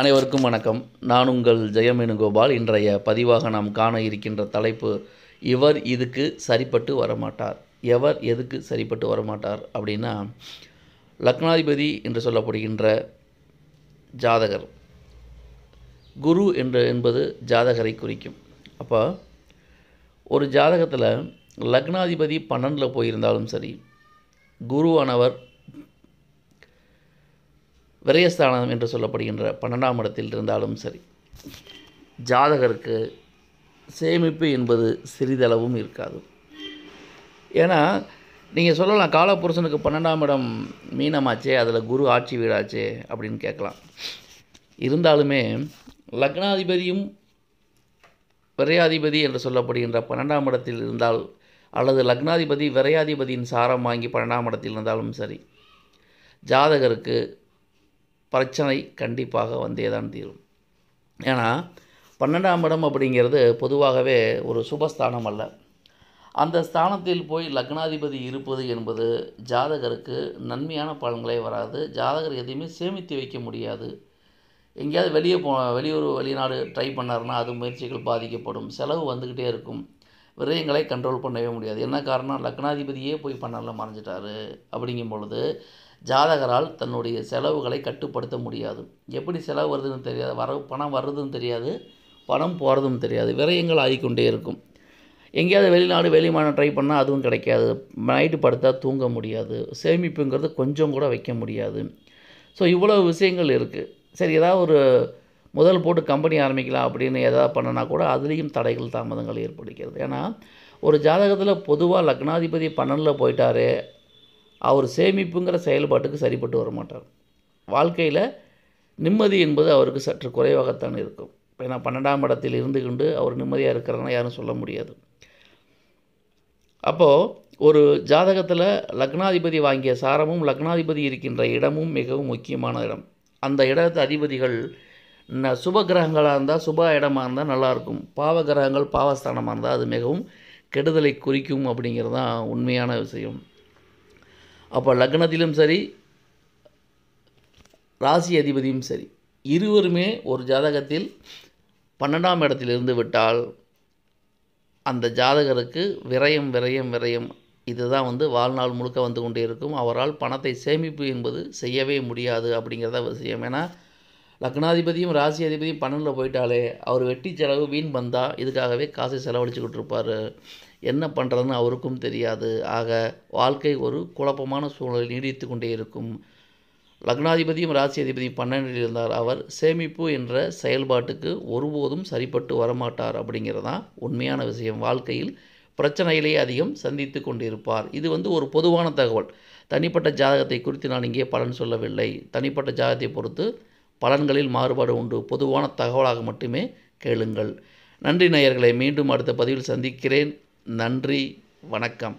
அனைவருக்கும் வணக்கம் நான் உங்கள் ஜெயமேனுகோபால் இன்றைய பதிவாக நாம் காண இருக்கின்ற தலைப்பு இவர் இதுக்கு சரிப்பட்டு வரமாட்டார் எவர் எதுக்கு சரிப்பட்டு வரமாட்டார் அப்படின்னா லக்னாதிபதி என்று சொல்லப்படுகின்ற ஜாதகர் குரு என்று என்பது ஜாதகரை குறிக்கும் அப்போ ஒரு ஜாதகத்தில் லக்னாதிபதி பன்னெண்டில் போயிருந்தாலும் சரி குருவானவர் விரயஸ்தானம் என்று சொல்லப்படுகின்ற பன்னெண்டாம் இடத்தில் இருந்தாலும் சரி ஜாதகருக்கு சேமிப்பு என்பது சிறிதளவும் இருக்காது ஏன்னா நீங்கள் சொல்லலாம் காலபுருஷனுக்கு பன்னெண்டாம் இடம் மீனமாச்சே அதில் குரு ஆட்சி வீடாச்சே அப்படின்னு கேட்கலாம் இருந்தாலுமே லக்னாதிபதியும் விரையாதிபதி என்று சொல்லப்படுகின்ற பன்னெண்டாம் இடத்தில் இருந்தால் அல்லது லக்னாதிபதி விரையாதிபதியின் சாரம் வாங்கி பன்னெண்டாம் இடத்தில் இருந்தாலும் சரி ஜாதகருக்கு பிரச்சனை கண்டிப்பாக வந்தே தான் தீரும் ஏன்னா பன்னெண்டாம் இடம் அப்படிங்கிறது பொதுவாகவே ஒரு சுபஸ்தானம் அல்ல அந்த ஸ்தானத்தில் போய் லக்னாதிபதி இருப்பது என்பது ஜாதகருக்கு நன்மையான பலன்களே வராது ஜாதகர் எதையுமே சேமித்து வைக்க முடியாது எங்கேயாவது வெளியே போ வெளியூர் வெளிநாடு ட்ரை பண்ணார்னா அது முயற்சிகள் பாதிக்கப்படும் செலவு வந்துக்கிட்டே இருக்கும் விரயங்களை கண்ட்ரோல் பண்ணவே முடியாது என்ன காரணம் லக்னாதிபதியே போய் பண்ணலாம் மறைஞ்சிட்டாரு அப்படிங்கும் பொழுது ஜாதகரால் தன்னுடைய செலவுகளை கட்டுப்படுத்த முடியாது எப்படி செலவு வருதுன்னு தெரியாது வர பணம் வர்றதும் தெரியாது பணம் போகிறதும் தெரியாது விரயங்கள் ஆகிக்கொண்டே இருக்கும் எங்கேயாவது வெளிநாடு வெளிமானம் ட்ரை பண்ணால் அதுவும் கிடைக்காது நைட்டு படுத்தால் தூங்க முடியாது சேமிப்புங்கிறது கொஞ்சம் கூட வைக்க முடியாது ஸோ இவ்வளோ விஷயங்கள் இருக்குது சரி ஏதாவது ஒரு முதல் போட்டு கம்பெனி ஆரம்பிக்கலாம் அப்படின்னு எதாவது பண்ணனா கூட அதுலேயும் தடைகள் தாமதங்கள் ஏற்படுகிறது ஏன்னா ஒரு ஜாதகத்தில் பொதுவாக லக்னாதிபதி பன்னெண்டில் போயிட்டாரு அவர் சேமிப்புங்கிற செயல்பாட்டுக்கு சரிப்பட்டு வர மாட்டார் வாழ்க்கையில் நிம்மதி என்பது அவருக்கு சற்று குறைவாகத்தான் இருக்கும் ஏன்னா பன்னெண்டாம் இடத்தில் இருந்து கொண்டு அவர் நிம்மதியாக இருக்கிறனா யாரும் சொல்ல முடியாது அப்போது ஒரு ஜாதகத்தில் லக்னாதிபதி வாங்கிய சாரமும் லக்னாதிபதி இருக்கின்ற இடமும் மிகவும் முக்கியமான இடம் அந்த இடத்து அதிபதிகள் ந சுப கிரகங்களாக இருந்தால் சுப இடமாக இருந்தால் நல்லாயிருக்கும் பாவ கிரகங்கள் பாவஸ்தானமாக இருந்தால் அது மிகவும் கெடுதலை குறிக்கும் அப்படிங்கிறது தான் உண்மையான விஷயம் அப்போ லக்னத்திலும் சரி ராசி அதிபதியும் சரி இருவருமே ஒரு ஜாதகத்தில் பன்னெண்டாம் இடத்தில் இருந்து விட்டால் அந்த ஜாதகருக்கு விரயம் விரயம் விரயம் இதுதான் வந்து வாழ்நாள் முழுக்க வந்து கொண்டே இருக்கும் அவரால் பணத்தை சேமிப்பு என்பது செய்யவே முடியாது அப்படிங்கிறத விஷயம் ஏன்னா லக்னாதிபதியும் ராசி அதிபதியும் பன்னெண்டில் போயிட்டாலே அவர் வெட்டி செலவு வீண் வந்தால் இதுக்காகவே காசை செலவழிச்சுக்கிட்டு இருப்பார் என்ன பண்ணுறதுன்னு அவருக்கும் தெரியாது ஆக வாழ்க்கை ஒரு குழப்பமான சூழலில் நீடித்து கொண்டே இருக்கும் லக்னாதிபதியும் ராசி அதிபதியும் பன்னெண்டில் இருந்தார் அவர் சேமிப்பு என்ற செயல்பாட்டுக்கு ஒருபோதும் சரிப்பட்டு வரமாட்டார் அப்படிங்கிறதான் உண்மையான விஷயம் வாழ்க்கையில் பிரச்சனையிலே அதிகம் சந்தித்து கொண்டிருப்பார் இது வந்து ஒரு பொதுவான தகவல் தனிப்பட்ட ஜாதகத்தை குறித்து நான் இங்கே பலன் சொல்லவில்லை தனிப்பட்ட ஜாதகத்தை பொறுத்து பலன்களில் மாறுபாடு உண்டு பொதுவான தகவலாக மட்டுமே கேளுங்கள் நன்றி நேயர்களை மீண்டும் அடுத்த பதிவில் சந்திக்கிறேன் நன்றி வணக்கம்